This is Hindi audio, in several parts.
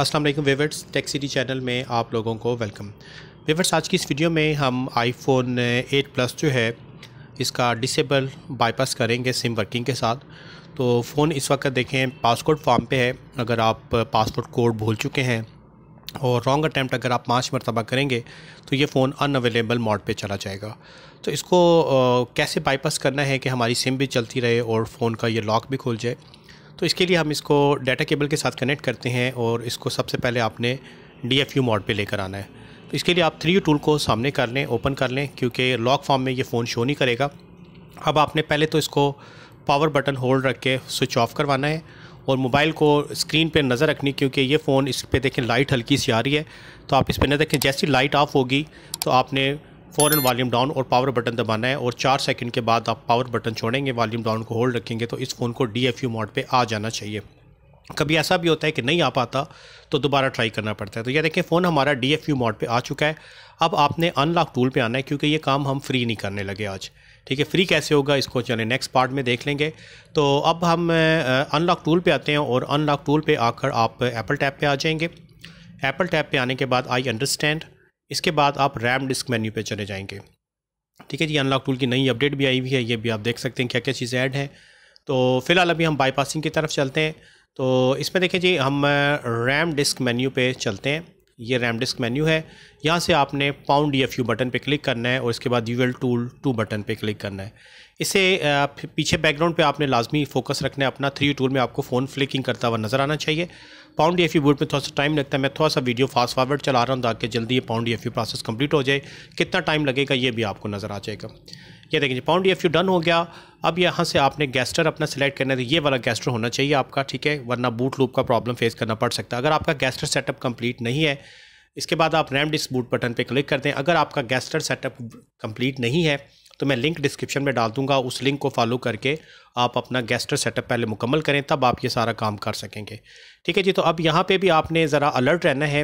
अस्सलाम वालेकुम वेवर्स टेक सिटी चैनल में आप लोगों को वेलकम वेवर्स आज की इस वीडियो में हम आईफोन 8 प्लस जो है इसका डिसेबल बाईपास करेंगे सिम वर्किंग के साथ तो फ़ोन इस वक्त देखें पासपोर्ट फॉर्म पे है अगर आप पासपोर्ट कोड भूल चुके हैं और रॉन्ग अटैम्प्ट अगर आप पाँच मरतबा करेंगे तो ये फ़ोन अन अवेलेबल मोड पे चला जाएगा तो इसको कैसे बाईपास करना है कि हमारी सिम भी चलती रहे और फ़ोन का ये लॉक भी खुल जाए तो इसके लिए हम इसको डाटा केबल के साथ कनेक्ट करते हैं और इसको सबसे पहले आपने डी एफ यू मॉड पर लेकर आना है तो इसके लिए आप थ्री टूल को सामने कर लें ओपन कर लें क्योंकि लॉक फॉर्म में ये फ़ोन शो नहीं करेगा अब आपने पहले तो इसको पावर बटन होल्ड रख के स्विच ऑफ करवाना है और मोबाइल को स्क्रीन पे नज़र रखनी क्योंकि ये फ़ोन इस पर देखें लाइट हल्की सी आ रही है तो आप इस पर नज़र देखें जैसी लाइट ऑफ होगी तो आपने फ़ौरन वॉल्यूम डाउन और पावर बटन दबाना है और चार सेकंड के बाद आप पावर बटन छोड़ेंगे वॉल्यूम डाउन को होल्ड रखेंगे तो इस फ़ोन को डी एफ यू मोड पर आ जाना चाहिए कभी ऐसा भी होता है कि नहीं आ पाता तो दोबारा ट्राई करना पड़ता है तो ये देखें फ़ोन हमारा डी एफ यू मोड पर आ चुका है अब आपने अनलॉक टूल पर आना है क्योंकि ये काम हम फ्री नहीं करने लगे आज ठीक है फ्री कैसे होगा इसको चले नेक्स्ट पार्ट में देख लेंगे तो अब हम अनलॉक टूल पर आते हैं और अनलॉक टूल पर आकर आप एप्पल टैप पर आ जाएंगे एप्पल टैप पर आने के बाद आई अंडरस्टैंड इसके बाद आप रैम डिस्क मेन्यू पे चले जाएंगे ठीक है जी अनलॉक टूल की नई अपडेट भी आई हुई है ये भी आप देख सकते हैं क्या क्या चीज़ें ऐड हैं तो फिलहाल अभी हम बाईपासिंग की तरफ चलते हैं तो इसमें देखिए जी हम रैम डिस्क मेन्यू पे चलते हैं ये रैम डिस्क मेन्यू है यहाँ से आपने pound D F U button पे क्लिक करना है और इसके बाद U L tool two button पे क्लिक करना है इसे पीछे बैकग्राउंड पे आपने लाजमी फोकस रखना है अपना थ्री टूल में आपको फ़ोन फ्लिकिंग करता हुआ नज़र आना चाहिए पाउंड डी बोर्ड में थोड़ा सा टाइम लगता है मैं थोड़ा सा वीडियो फास्ट फॉरवर्ड चला रहा हूँ ताकि जल्दी ये पाउंड डी प्रोसेस कंप्लीट हो जाए कितना टाइम लगेगा ये भी आपको नज़र आ जाएगा ये देखें पाउंड डी डन हो गया अब यहाँ से आपने गैस्टर अपना सेलेक्ट करना है ये वाला गैस्टर होना चाहिए आपका ठीक है वरना बूट लूप का प्रॉब्लम फेस करना पड़ सकता है अगर आपका गैस्टर सेटअप कंप्लीट नहीं है इसके बाद आप रैम डिस्क बूट बटन पर क्लिक करते हैं अगर आपका गैस्टर सेटअप कंप्लीट नहीं है तो मैं लिंक डिस्क्रिप्शन में डाल दूंगा उस लिंक को फॉलो करके आप अपना गेस्टर सेटअप पहले मुकम्मल करें तब आप ये सारा काम कर सकेंगे ठीक है जी तो अब यहाँ पे भी आपने ज़रा अलर्ट रहना है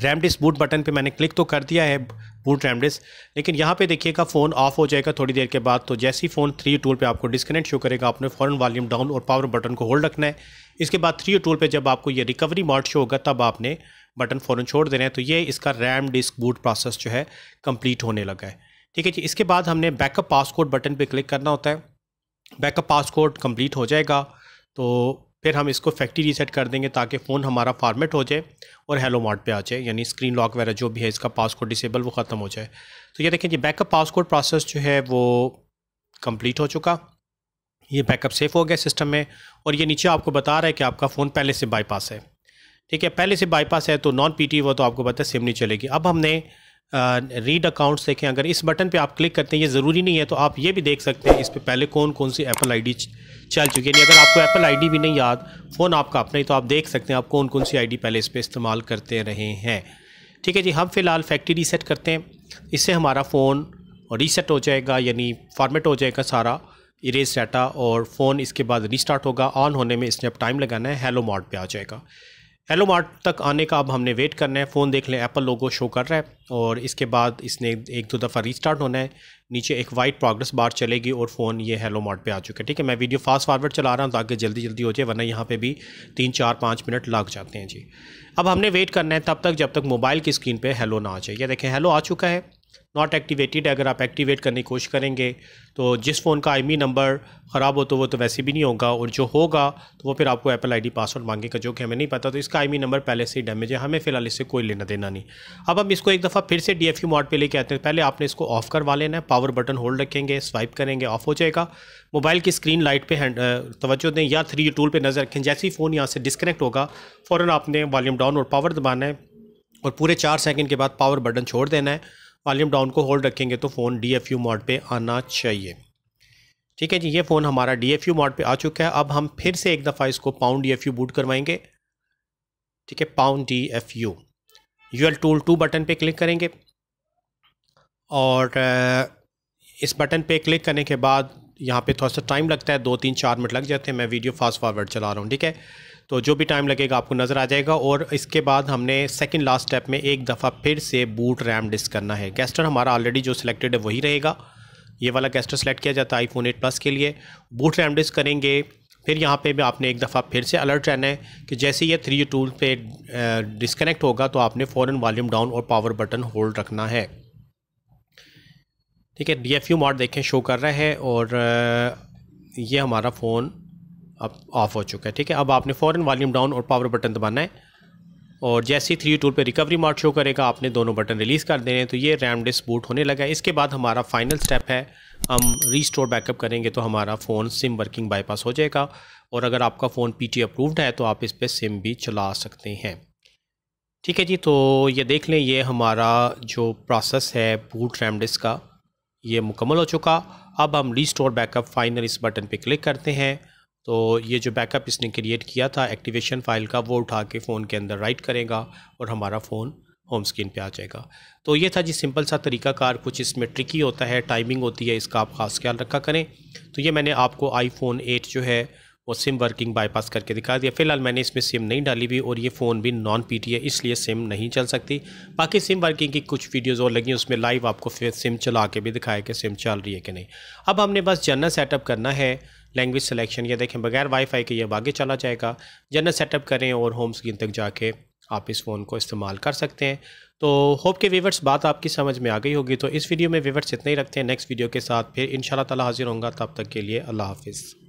रैमडिस बूट बटन पे मैंने क्लिक तो कर दिया है बूट रैमडिस लेकिन यहाँ पे देखिएगा फ़ोन ऑफ हो जाएगा थोड़ी देर के बाद तो जैसे ही फ़ोन थ्री टूल पे आपको डिस्कनेक्ट शो करेगा आपने फ़ौरन वॉल्यूम डाउन और पावर बटन को होल्ड रखना है इसके बाद थ्री टूल पे जब आपको ये रिकवरी मॉड शो होगा तब आपने बटन फ़ौरन छोड़ देना है तो ये इसका रैम डिस्क बूट प्रोसेस जो है कम्प्लीट होने लगा है ठीक है जी इसके बाद हमने बैकअप पासकोड बटन पे क्लिक करना होता है बैकअप पासकोड कंप्लीट हो जाएगा तो फिर हम इसको फैक्ट्री रीसेट कर देंगे ताकि फ़ोन हमारा फॉर्मेट हो जाए और हेलो मॉड पे आ जाए यानी स्क्रीन लॉक वगैरह जो भी है इसका पासकोड डिसेबल वो ख़त्म हो जाए तो ये देखें जी बैकअप पासकोड प्रोसेस जो है वो कम्प्लीट हो चुका ये बैकअप सेफ हो गया सिस्टम में और ये नीचे आपको बता रहा है कि आपका फ़ोन पहले से बाईपास है ठीक है पहले से बाईपास है तो नॉन टी वो तो आपको पता है सिम नहीं चलेगी अब हमने रीड अकाउंट्स देखें अगर इस बटन पे आप क्लिक करते हैं ये ज़रूरी नहीं है तो आप ये भी देख सकते हैं इस पर पहले कौन कौन सी एप्पल आईडी चल चुकी है अगर आपको एप्पल आईडी भी नहीं याद फ़ोन आपका अपना ही तो आप देख सकते हैं आप कौन कौन सी आईडी पहले इस पर इस्तेमाल करते रहे हैं ठीक है जी हम फिलहाल फैक्ट्री रीसेट करते हैं इससे हमारा फ़ोन रीसेट हो जाएगा यानी फॉर्मेट हो जाएगा सारा इरेज डाटा और फ़ोन इसके बाद रिस्टार्ट होगा ऑन होने में इसने अब टाइम लगाना है हेलो मॉड पर आ जाएगा एलो मार्ट तक आने का अब हमने वेट करना है फ़ोन देख लें एप्पल लोगो शो कर रहा है और इसके बाद इसने एक दो दफ़ा रीस्टार्ट होना है नीचे एक वाइट प्रोग्रेस बार चलेगी और फ़ोन ये हेलो मार्ट पे आ चुका है ठीक है मैं वीडियो फास्ट फॉरवर्ड चला रहा हूँ ताकि जल्दी जल्दी हो जाए वरना यहाँ पे भी तीन चार पाँच मिनट लग जाते हैं जी अब हमने वेट करना है तब तक जब तक मोबाइल की स्क्रीन पर हेलो ना आ जाए देखें हेलो आ चुका है नॉट एक्टिवेटेड अगर आप एक्टिवेट करने की कोशिश करेंगे तो जिस फ़ोन का आई नंबर ख़राब हो तो वो तो वैसे भी नहीं होगा और जो होगा तो वो फिर आपको एप्पल आई पासवर्ड मांगेगा जो कि हमें नहीं पता तो इसका आई नंबर पहले से ही डैमेज है हमें फ़िलहाल इससे कोई लेना देना नहीं अब हम इसको एक दफ़ा फिर से डी एफ मोड पर लेके आते हैं पहले आपने इसको ऑफ़ करवा लेना है पावर बटन होल्ड रखेंगे स्वाइप करेंगे ऑफ हो जाएगा मोबाइल की स्क्रीन लाइट पर हैंड दें या थ्री टूल पर नज़र रखें जैसे ही फ़ोन यहाँ से डिस्कनेक्ट होगा फ़ौर आपने वॉल्यूम डाउन और पावर दबाना है और पूरे चार सेकेंड के बाद पावर बटन छोड़ देना है वॉल्यूम डाउन को होल्ड रखेंगे तो phone D F U mode पर आना चाहिए ठीक है जी ये फ़ोन हमारा डी एफ यू मोड पर आ चुका है अब हम फिर से एक दफ़ा इसको pound D F U boot करवाएंगे ठीक है pound D F U U L tool two button पर क्लिक करेंगे और इस बटन पर क्लिक करने के बाद यहाँ पे थोड़ा सा टाइम लगता है दो तीन चार मिनट लग जाते हैं मैं वीडियो फास्ट फॉरवर्ड चला रहा हूँ ठीक है तो जो भी टाइम लगेगा आपको नज़र आ जाएगा और इसके बाद हमने सेकेंड लास्ट स्टेप में एक दफ़ा फिर से बूट रैम डिस्क करना है गेस्टर हमारा ऑलरेडी जो सिलेक्टेड है वही रहेगा ये वाला गेस्टर सेलेक्ट किया जाता है आईफोन एट प्लस के लिए बूट रैम डिस्क करेंगे फिर यहाँ पे भी आपने एक दफ़ा फिर से अलर्ट रहना है कि जैसे ये थ्री टूल पे डिस्कनेक्ट होगा तो आपने फ़ौरन वॉल्यूम डाउन और पावर बटन होल्ड रखना है ठीक है डी एफ यू मॉड देखें शो कर रहा है और ये हमारा फ़ोन अब ऑफ हो चुका है ठीक है अब आपने फ़ौर वॉल्यूम डाउन और पावर बटन दबाना है और जैसे ही थ्री टूल पे रिकवरी मार्ट शो करेगा आपने दोनों बटन रिलीज़ कर देने तो ये रैम डिस्क बूट होने लगा है इसके बाद हमारा फाइनल स्टेप है हम रीस्टोर बैकअप करेंगे तो हमारा फ़ोन सिम वर्किंग बाईपास हो जाएगा और अगर आपका फ़ोन पीटी अप्रूव्ड है तो आप इस पर सिम भी चला सकते हैं ठीक है जी तो ये देख लें ये हमारा जो प्रोसेस है बूट रैम डिस्क का ये मुकम्मल हो चुका अब हम रीस्टोर बैकअप फाइनल इस बटन पर क्लिक करते हैं तो ये जो बैकअप इसने क्रिएट किया था एक्टिवेशन फ़ाइल का वो उठा के फ़ोन के अंदर राइट करेगा और हमारा फ़ोन होम स्क्रीन पे आ जाएगा तो ये था जी सिंपल सा कार कुछ इसमें ट्रिकी होता है टाइमिंग होती है इसका आप ख़ास ख्याल रखा करें तो ये मैंने आपको आईफोन 8 जो है वो सिम वर्किंग बाईपास करके दिखा दिया फिलहाल मैंने इसमें सिम नहीं डाली भी और ये फ़ोन भी नॉन पी है इसलिए सिम नहीं चल सकती बाकी सिम वर्किंग की कुछ वीडियोज़ और लगी उसमें लाइव आपको फिर सिम चला के भी दिखाया कि सिम चल रही है कि नहीं अब हमने बस जनरल सेटअप करना है लैंग्वेज सिलेक्शन ये देखें बगैर वाईफाई के ये आगे चला जाएगा जनरल सेटअप करें और होम स्क्रीन तक जाके आप इस फ़ोन को इस्तेमाल कर सकते हैं तो होप के वीवर्स बात आपकी समझ में आ गई होगी तो इस वीडियो में वीवर्स इतना ही रखते हैं नेक्स्ट वीडियो के साथ फिर इन ताला हाजिर होंगे तब तक के लिए अल्लाह हाफिज़